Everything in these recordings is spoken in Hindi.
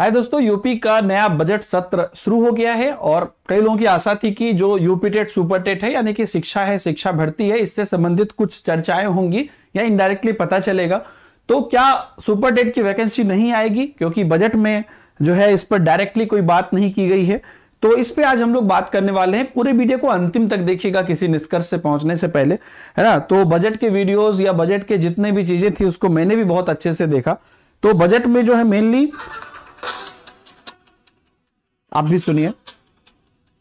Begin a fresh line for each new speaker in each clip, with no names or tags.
हाय दोस्तों यूपी का नया बजट सत्र शुरू हो गया है और कई लोगों की आशा थी कि जो यूपी टेट सुपर टेट है यानी कि शिक्षा है शिक्षा भर्ती है इससे संबंधित कुछ चर्चाएं होंगी या इनडायरेक्टली पता चलेगा तो क्या सुपर टेट की वैकेंसी नहीं आएगी क्योंकि बजट में जो है इस पर डायरेक्टली कोई बात नहीं की गई है तो इस पर आज हम लोग बात करने वाले हैं पूरे वीडियो को अंतिम तक देखिएगा किसी निष्कर्ष से पहुंचने से पहले है ना तो बजट के वीडियोज या बजट के जितने भी चीजें थी उसको मैंने भी बहुत अच्छे से देखा तो बजट में जो है मेनली आप भी सुनिए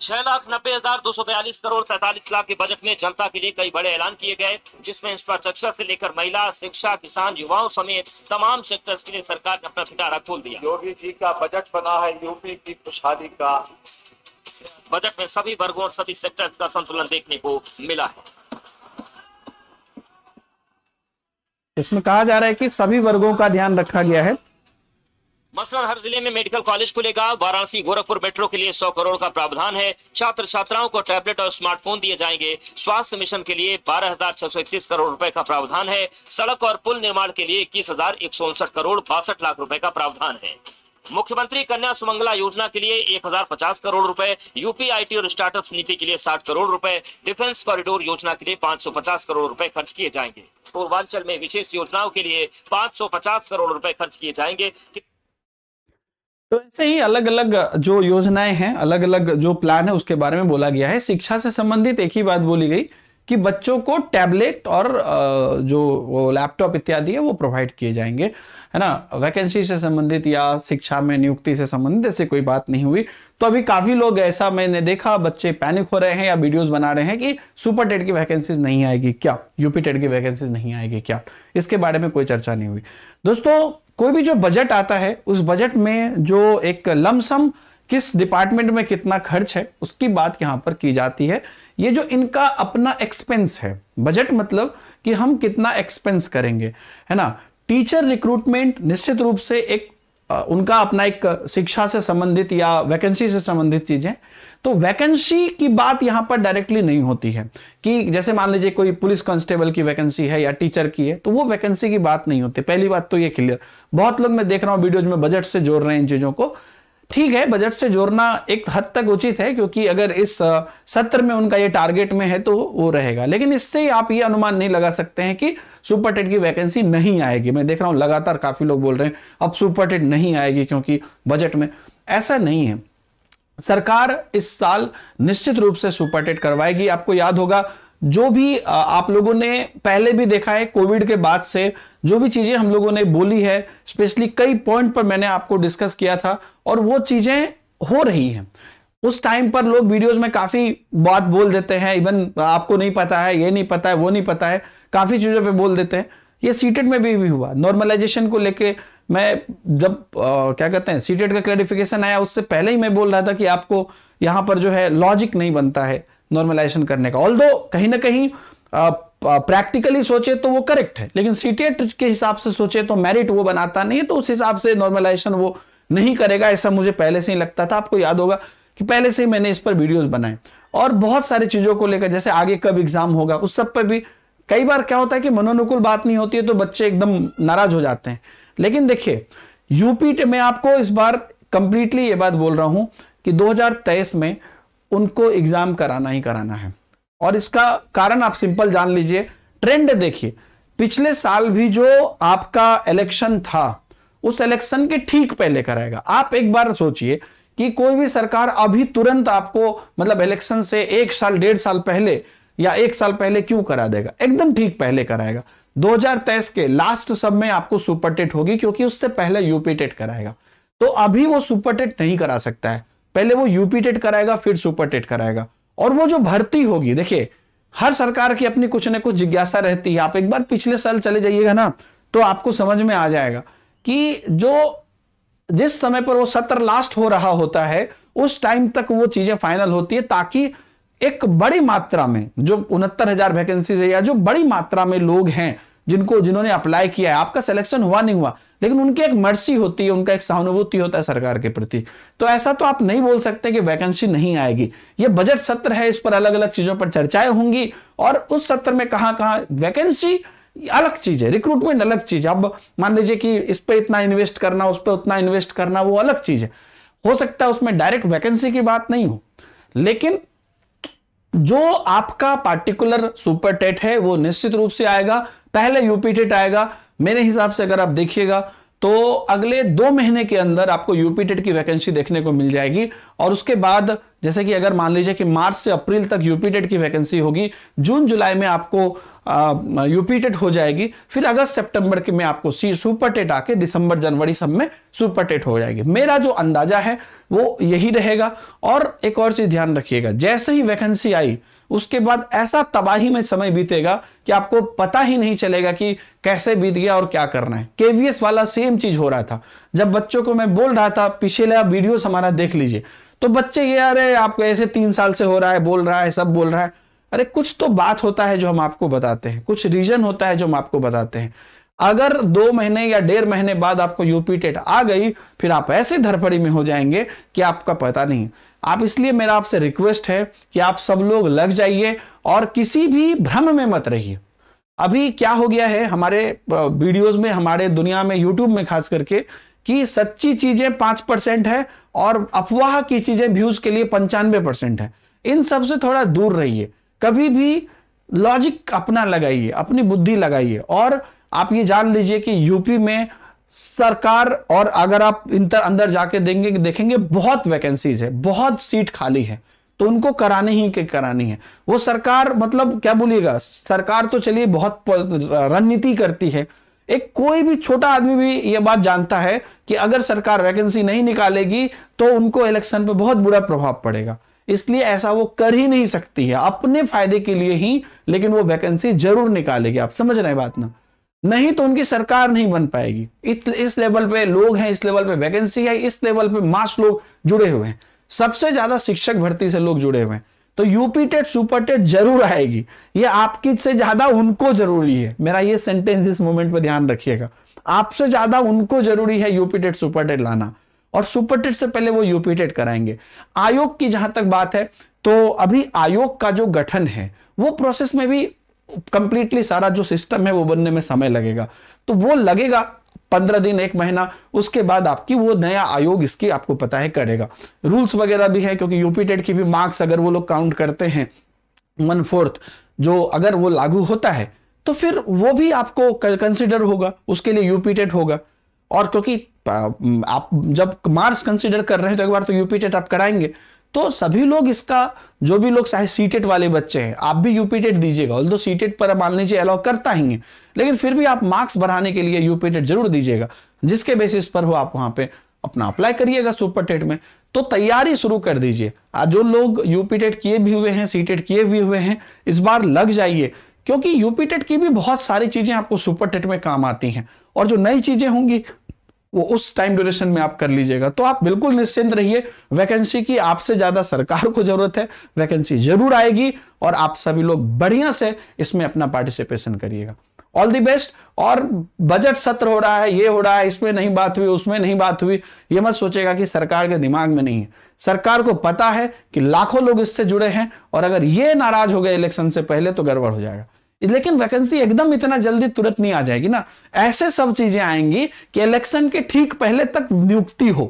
छह लाख नब्बे हजार दो सौ बयालीस करोड़ तैतालीस लाख के बजट में जनता के लिए कई बड़े ऐलान किए गए जिसमें इंफ्रास्ट्रक्चर से लेकर महिला शिक्षा किसान युवाओं समेत तमाम सेक्टर्स के लिए सरकार ने अपना पिटारा खोल दिया योगी जी का बजट बना है यूपी की खुशहाली का बजट में सभी वर्गों और सभी सेक्टर्स का संतुलन देखने को मिला है इसमें कहा जा रहा है कि सभी वर्गों का ध्यान रखा गया है मसलन हर जिले में मेडिकल कॉलेज खुलेगा वाराणसी गोरखपुर मेट्रो के लिए सौ करोड़ का प्रावधान है छात्र छात्राओं को टैबलेट और स्मार्टफोन दिए जाएंगे स्वास्थ्य मिशन के लिए बारह करोड़ रुपए का प्रावधान है सड़क और पुल निर्माण के लिए इक्कीस करोड़ बासठ लाख रूपये का प्रावधान है मुख्यमंत्री कन्या सुमंगला योजना के लिए 1050 करोड़ रुपए यूपी और स्टार्टअप नीति के लिए 60 करोड़ रुपए डिफेंस कॉरिडोर योजना के लिए 550 करोड़ रुपए खर्च किए जाएंगे पूर्वांचल में विशेष योजनाओं के लिए 550 करोड़ रुपए खर्च किए जाएंगे तो ऐसे ही अलग अलग जो योजनाएं हैं अलग अलग जो प्लान है उसके बारे में बोला गया है शिक्षा से संबंधित एक ही बात बोली गई कि बच्चों को टैबलेट और जो लैपटॉप इत्यादि है वो प्रोवाइड किए जाएंगे है ना वैकेंसी से संबंधित या शिक्षा में नियुक्ति से संबंधित ऐसे कोई बात नहीं हुई तो अभी काफी लोग ऐसा मैंने देखा बच्चे पैनिक हो रहे हैं या वीडियोस बना रहे हैं कि सुपर टेट की वैकेंसीज नहीं आएगी क्या यूपी टेट की वैकेंसीज नहीं आएगी क्या इसके बारे में कोई चर्चा नहीं हुई दोस्तों कोई भी जो बजट आता है उस बजट में जो एक लमसम किस डिपार्टमेंट में कितना खर्च है उसकी बात यहां पर की जाती है ये जो इनका अपना एक्सपेंस है बजट मतलब कि हम कितना एक्सपेंस करेंगे है ना टीचर रिक्रूटमेंट निश्चित रूप से एक उनका अपना एक शिक्षा से संबंधित या वैकेंसी से संबंधित चीजें तो वैकेंसी की बात यहां पर डायरेक्टली नहीं होती है कि जैसे मान लीजिए कोई पुलिस कांस्टेबल की वैकेंसी है या टीचर की है तो वो वैकेंसी की बात नहीं होती पहली बात तो ये क्लियर बहुत लोग मैं देख रहा हूं वीडियोज में बजट से जोड़ रहे हैं इन चीजों को ठीक है बजट से जोड़ना एक हद तक उचित है क्योंकि अगर इस सत्र में उनका ये टारगेट में है तो वो रहेगा लेकिन इससे आप ये अनुमान नहीं लगा सकते हैं कि सुपर टेट की वैकेंसी नहीं आएगी मैं देख रहा हूं लगातार काफी लोग बोल रहे हैं अब सुपर टेट नहीं आएगी क्योंकि बजट में ऐसा नहीं है सरकार इस साल निश्चित रूप से सुपर टेट करवाएगी आपको याद होगा जो भी आप लोगों ने पहले भी देखा है कोविड के बाद से जो भी चीजें हम लोगों ने बोली है स्पेशली कई पॉइंट पर मैंने आपको डिस्कस किया था और वो चीजें हो रही हैं उस टाइम पर लोग वीडियोस में काफी बात बोल देते हैं इवन आपको नहीं पता है ये नहीं पता है वो नहीं पता है काफी चीजों पे बोल देते हैं ये सीटेट में भी, भी हुआ नॉर्मलाइजेशन को लेके मैं जब आ, क्या कहते हैं सीटेट का क्लैरिफिकेशन आया उससे पहले ही मैं बोल रहा था कि आपको यहां पर जो है लॉजिक नहीं बनता है नॉर्मलाइजेशन करने का ऑल कहीं ना कहीं प्रैक्टिकली सोचे तो वो करेक्ट है लेकिन सीटेट के हिसाब से सोचे तो मेरिट वो बनाता नहीं है तो उस हिसाब से नॉर्मलाइजेशन वो नहीं करेगा ऐसा मुझे पहले से ही लगता था आपको याद होगा कि पहले से ही मैंने इस पर वीडियोस बनाए और बहुत सारी चीजों को लेकर जैसे आगे कब एग्जाम होगा उस सब पर भी कई बार क्या होता है कि मनोनुकूल बात नहीं होती है तो बच्चे एकदम नाराज हो जाते हैं लेकिन देखिए यूपी में आपको इस बार कंप्लीटली ये बात बोल रहा हूं कि 2023 में उनको एग्जाम कराना ही कराना है और इसका कारण आप सिंपल जान लीजिए ट्रेंड देखिए पिछले साल भी जो आपका इलेक्शन था उस इलेक्शन के ठीक पहले कराएगा आप एक बार सोचिए कि कोई भी सरकार अभी तुरंत आपको मतलब इलेक्शन से एक साल डेढ़ साल पहले या एक साल पहले क्यों करा देगा एकदम ठीक पहले कराएगा 2023 के लास्ट सब में आपको सुपरटेट होगी क्योंकि उससे पहले यूपी टेट कराएगा तो अभी वो सुपरटेट नहीं करा सकता है पहले वो यूपी टेट कराएगा फिर सुपर टेट कराएगा और वो जो भर्ती होगी देखिए हर सरकार की अपनी कुछ ना कुछ जिज्ञासा रहती है आप एक बार पिछले साल चले जाइएगा ना तो आपको समझ में आ जाएगा कि जो जिस समय पर वो सत्र लास्ट हो रहा होता है उस टाइम तक वो चीजें फाइनल होती है ताकि एक बड़ी मात्रा में जो उनहत्तर हजार वैकेंसी है या जो बड़ी मात्रा में लोग हैं जिनको जिन्होंने अप्लाई किया है आपका सिलेक्शन हुआ नहीं हुआ लेकिन उनकी एक मर्सी होती है उनका एक सहानुभूति होता है सरकार के प्रति तो ऐसा तो आप नहीं बोल सकते कि वैकेंसी नहीं आएगी ये बजट सत्र है इस पर अलग अलग चीजों पर चर्चाएं होंगी और उस सत्र में कहा वैकेंसी अलग चीज है रिक्रूटमेंट अलग चीज है अब मान लीजिए कि इस पर इतना इन्वेस्ट करना उस पर उतना इन्वेस्ट करना वो अलग चीज है हो सकता है उसमें डायरेक्ट वैकेंसी की बात नहीं हो लेकिन जो आपका पार्टिकुलर सुपर टेट है वो निश्चित रूप से आएगा पहले यूपी टेट आएगा मेरे हिसाब से अगर आप देखिएगा तो अगले दो महीने के अंदर आपको यूपी टेट की वैकेंसी देखने को मिल जाएगी और उसके बाद जैसे कि अगर मान लीजिए कि मार्च से अप्रैल तक यूपी टेट की वैकेंसी होगी जून जुलाई में आपको यूपीटेट हो जाएगी फिर अगस्त सितंबर के में आपको सी सुपर टेट आके दिसंबर जनवरी सब में सुपर टेट हो जाएगी मेरा जो अंदाजा है वो यही रहेगा और एक और चीज ध्यान रखिएगा जैसे ही वैकेंसी आई उसके बाद ऐसा तबाही में समय बीतेगा कि आपको पता ही नहीं चलेगा कि कैसे बीत गया और क्या करना है केवीएस वाला सेम चीज हो रहा था जब बच्चों को मैं बोल रहा था पिछले वीडियोस हमारा देख लीजिए तो बच्चे ये आ रहे आपको ऐसे तीन साल से हो रहा है बोल रहा है सब बोल रहा है अरे कुछ तो बात होता है जो हम आपको बताते हैं कुछ रीजन होता है जो हम आपको बताते हैं अगर दो महीने या डेढ़ महीने बाद आपको यूपी टेट आ गई फिर आप ऐसे धरपड़ी में हो जाएंगे कि आपका पता नहीं आप इसलिए मेरा आपसे रिक्वेस्ट है कि आप सब लोग लग जाइए और किसी भी भ्रम में मत रहिए अभी क्या हो गया है हमारे वीडियोस में हमारे दुनिया में यूट्यूब में खास करके कि सच्ची चीजें पांच परसेंट है और अफवाह की चीजें व्यूज के लिए पंचानवे परसेंट है इन सब से थोड़ा दूर रहिए कभी भी लॉजिक अपना लगाइए अपनी बुद्धि लगाइए और आप ये जान लीजिए कि यूपी में सरकार और अगर आप इंतर अंदर जाके देंगे देखेंगे बहुत वैकेंसीज है बहुत सीट खाली है तो उनको करानी ही के करानी है वो सरकार मतलब क्या बोलिएगा सरकार तो चलिए बहुत रणनीति करती है एक कोई भी छोटा आदमी भी ये बात जानता है कि अगर सरकार वैकेंसी नहीं निकालेगी तो उनको इलेक्शन पे बहुत बुरा प्रभाव पड़ेगा इसलिए ऐसा वो कर ही नहीं सकती है अपने फायदे के लिए ही लेकिन वो वैकेंसी जरूर निकालेगी आप समझ रहे हैं बात ना नहीं तो उनकी सरकार नहीं बन पाएगी इत, इस लेवल पे लोग हैं इस लेवल पे वैकेंसी है इस लेवल पे मास लोग जुड़े हुए हैं सबसे ज्यादा शिक्षक भर्ती से लोग जुड़े हुए हैं तो यूपी टेट सुपर टेट जरूर आएगी ये आपकी से ज्यादा उनको जरूरी है मेरा ये सेंटेंस इस मोमेंट पर ध्यान रखिएगा आपसे ज्यादा उनको जरूरी है यूपी टेट सुपर टेट लाना और सुपरटेट से पहले वो यूपीटेट कराएंगे आयोग की जहां तक बात है तो अभी आयोग का जो गठन है वो प्रोसेस में भी कंप्लीटली सारा जो सिस्टम है वो बनने में समय लगेगा तो वो लगेगा पंद्रह दिन एक महीना उसके बाद आपकी वो नया आयोग इसकी आपको पता है करेगा रूल्स वगैरह भी है क्योंकि यूपीटेट की भी मार्क्स अगर वो लोग काउंट करते हैं वन फोर्थ जो अगर वो लागू होता है तो फिर वो भी आपको कंसिडर होगा उसके लिए यूपीटेट होगा और क्योंकि आप जब मार्क्स कंसिडर कर रहे हैं तो एक बार तो यूपी टेट आप कराएंगे तो सभी लोग इसका जो भी लोग चाहे सीटेट वाले बच्चे हैं आप भी यूपी टेट दीजिएगा ऑल दो सीटेट पर मान लीजिए अलाउ करता ही है लेकिन फिर भी आप मार्क्स बढ़ाने के लिए यूपी टेट जरूर दीजिएगा जिसके बेसिस पर हो आप वहां पे अपना अप्लाई करिएगा सुपर टेट में तो तैयारी शुरू कर दीजिए जो लोग यूपी टेट किए भी हुए हैं सीटेट किए भी हुए हैं इस बार लग जाइए क्योंकि यूपी टेट की भी बहुत सारी चीजें आपको सुपर टेट में काम आती हैं और जो नई चीजें होंगी वो उस टाइम ड्यूरेशन में आप कर लीजिएगा तो आप बिल्कुल निश्चिंत रहिए वैकेंसी की आपसे ज्यादा सरकार को जरूरत है वैकेंसी जरूर आएगी और आप सभी लोग बढ़िया से इसमें अपना पार्टिसिपेशन करिएगा ऑल दी बेस्ट और बजट सत्र हो रहा है ये हो रहा है इसमें नहीं बात हुई उसमें नहीं बात हुई ये मत सोचेगा कि सरकार के दिमाग में नहीं है सरकार को पता है कि लाखों लोग इससे जुड़े हैं और अगर ये नाराज हो गए इलेक्शन से पहले तो गड़बड़ हो जाएगा लेकिन वैकेंसी एकदम इतना जल्दी तुरंत नहीं आ जाएगी ना ऐसे सब चीजें आएंगी कि इलेक्शन के ठीक पहले तक नियुक्ति हो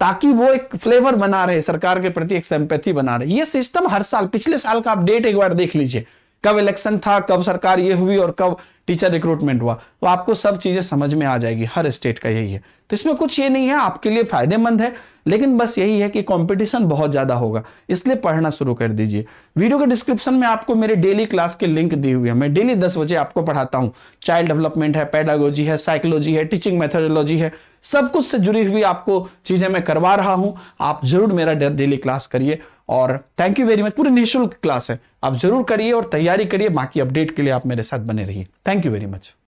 ताकि वो एक फ्लेवर बना रहे सरकार के प्रति एक सम्पैथी बना रहे ये सिस्टम हर साल पिछले साल का अपडेट एक बार देख लीजिए कब इलेक्शन था कब सरकार ये हुई और कब टीचर रिक्रूटमेंट हुआ तो आपको सब चीजें समझ में आ जाएगी हर स्टेट का यही है तो इसमें कुछ ये नहीं है आपके लिए फायदेमंद है लेकिन बस यही है कि कंपटीशन बहुत ज्यादा होगा इसलिए पढ़ना शुरू कर दीजिए वीडियो के डिस्क्रिप्शन में आपको मेरे डेली क्लास के लिंक दी हुई है मैं डेली दस बजे आपको पढ़ाता हूँ चाइल्ड डेवलपमेंट है पैडागोजी है साइकोलॉजी है टीचिंग मेथोडोलॉजी है सब कुछ से जुड़ी हुई आपको चीजें मैं करवा रहा हूँ आप जरूर मेरा डेली क्लास करिए और थैंक यू वेरी मच पूरी निःशुल्क क्लास है आप जरूर करिए और तैयारी करिए बाकी अपडेट के लिए आप मेरे साथ बने रहिए थैंक यू वेरी मच